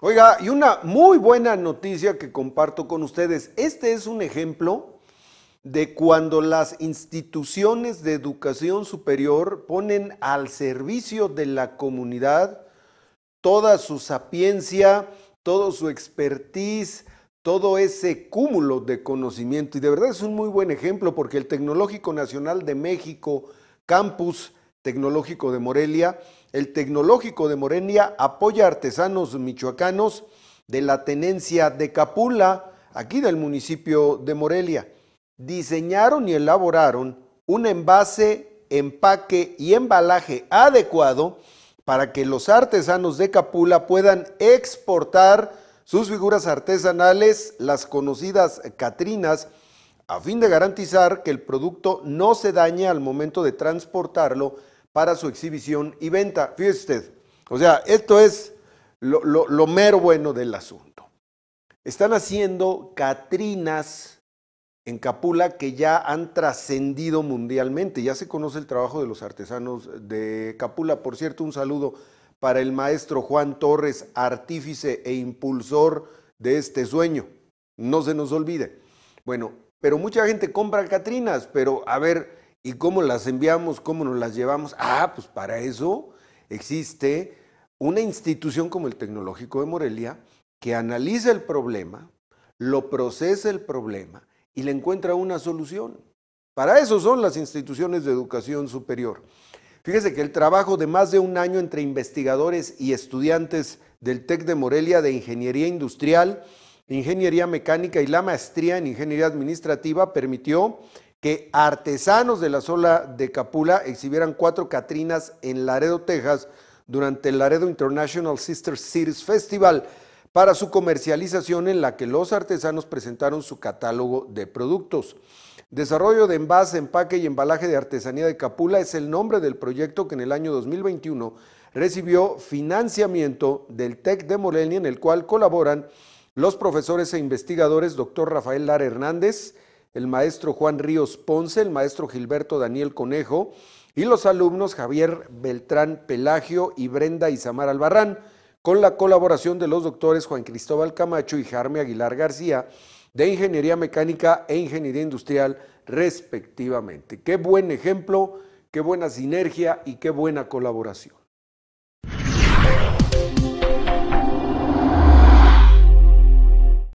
Oiga, y una muy buena noticia que comparto con ustedes. Este es un ejemplo de cuando las instituciones de educación superior ponen al servicio de la comunidad toda su sapiencia, todo su expertise, todo ese cúmulo de conocimiento. Y de verdad es un muy buen ejemplo porque el Tecnológico Nacional de México, Campus Tecnológico de Morelia. El Tecnológico de Morelia apoya a artesanos michoacanos de la tenencia de Capula, aquí del municipio de Morelia. Diseñaron y elaboraron un envase, empaque y embalaje adecuado para que los artesanos de Capula puedan exportar sus figuras artesanales, las conocidas Catrinas, a fin de garantizar que el producto no se dañe al momento de transportarlo para su exhibición y venta. Fíjese usted, o sea, esto es lo, mero bueno del asunto. Están haciendo Catrinas en Capula que ya han trascendido mundialmente. Ya se conoce el trabajo de los artesanos de Capula. Por cierto, un saludo para el maestro Juan Torres, artífice e impulsor de este sueño. No se nos olvide. Bueno, pero mucha gente compra Catrinas, pero a ver, ¿Y cómo las enviamos? ¿Cómo nos las llevamos? Ah, pues para eso existe una institución como el Tecnológico de Morelia que analiza el problema, lo procesa el problema y le encuentra una solución. Para eso son las instituciones de educación superior. Fíjese que el trabajo de más de un año entre investigadores y estudiantes del TEC de Morelia de Ingeniería Industrial, Ingeniería Mecánica y la maestría en Ingeniería Administrativa permitió que artesanos de la zona de Capula exhibieran cuatro Catrinas en Laredo, Texas, durante el Laredo International Sister Cities Festival para su comercialización en la que los artesanos presentaron su catálogo de productos. Desarrollo de envase, empaque y embalaje de artesanía de Capula es el nombre del proyecto que en el año 2021 recibió financiamiento del TEC de Morelia en el cual colaboran los profesores e investigadores doctor Rafael Lara Hernández, el maestro Juan Ríos Ponce, el maestro Gilberto Daniel Conejo y los alumnos Javier Beltrán Pelagio y Brenda Isamar Albarrán, con la colaboración de los doctores Juan Cristóbal Camacho y Jarme Aguilar García de Ingeniería Mecánica e Ingeniería Industrial, respectivamente. Qué buen ejemplo, qué buena sinergia y qué buena colaboración.